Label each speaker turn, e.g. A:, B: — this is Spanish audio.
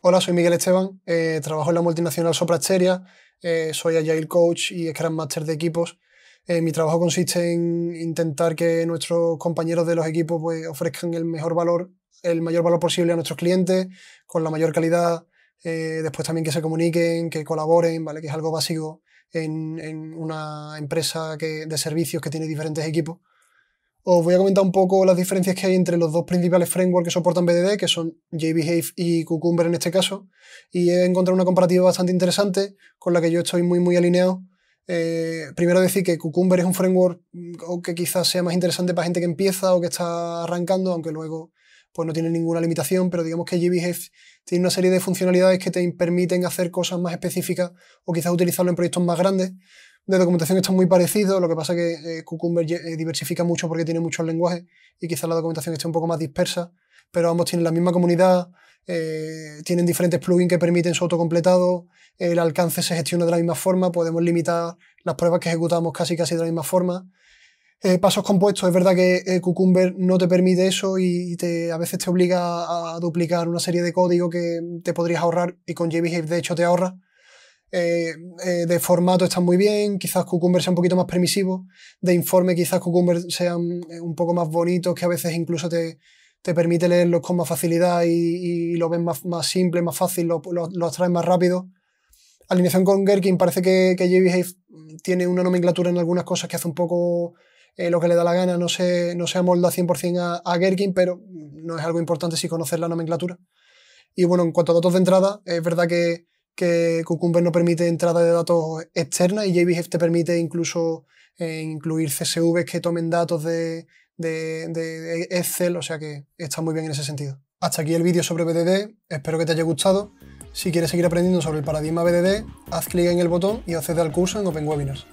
A: Hola, soy Miguel Esteban, eh, trabajo en la multinacional Sopra eh, soy Agile Coach y Scrum Master de equipos. Eh, mi trabajo consiste en intentar que nuestros compañeros de los equipos pues, ofrezcan el mejor valor, el mayor valor posible a nuestros clientes, con la mayor calidad, después también que se comuniquen, que colaboren, ¿vale? que es algo básico en, en una empresa que, de servicios que tiene diferentes equipos. Os voy a comentar un poco las diferencias que hay entre los dos principales frameworks que soportan BDD, que son JBehave y Cucumber en este caso, y he encontrado una comparativa bastante interesante con la que yo estoy muy muy alineado. Eh, primero decir que Cucumber es un framework mm, que quizás sea más interesante para gente que empieza o que está arrancando, aunque luego pues no tiene ninguna limitación, pero digamos que JBehave tiene una serie de funcionalidades que te permiten hacer cosas más específicas o quizás utilizarlo en proyectos más grandes de documentación están muy parecidos, lo que pasa es que eh, Cucumber eh, diversifica mucho porque tiene muchos lenguajes y quizás la documentación esté un poco más dispersa, pero ambos tienen la misma comunidad, eh, tienen diferentes plugins que permiten su autocompletado, el alcance se gestiona de la misma forma, podemos limitar las pruebas que ejecutamos casi casi de la misma forma. pasos compuestos, es verdad que Cucumber no te permite eso y a veces te obliga a duplicar una serie de código que te podrías ahorrar y con JBehave de hecho te ahorras eh, eh, de formato están muy bien, quizás Cucumber sea un poquito más permisivo, de informe quizás Cucumber sean eh, un poco más bonitos, que a veces incluso te, permite leerlos con más facilidad y, y lo ves más, más, simple, más fácil, los lo, lo traes más rápido. Alineación con Gherkin parece que, que mm, tiene una nomenclatura en algunas cosas que hace un poco lo que le da la gana, no se, no se amolda 100% a, a Gherkin, pero mm, no es algo importante si conoces la nomenclatura. Y bueno, en cuanto a datos de entrada, es verdad que que Cucumber no permite entrada de datos externa y JBGF te permite incluso eh, incluir CSVs que tomen datos de, de, Excel, o sea que está muy bien en ese sentido. Hasta aquí el vídeo sobre BDD, espero que te haya gustado. Si quieres seguir aprendiendo sobre el paradigma BDD, haz clic en el botón y accede al curso en Open Webinars.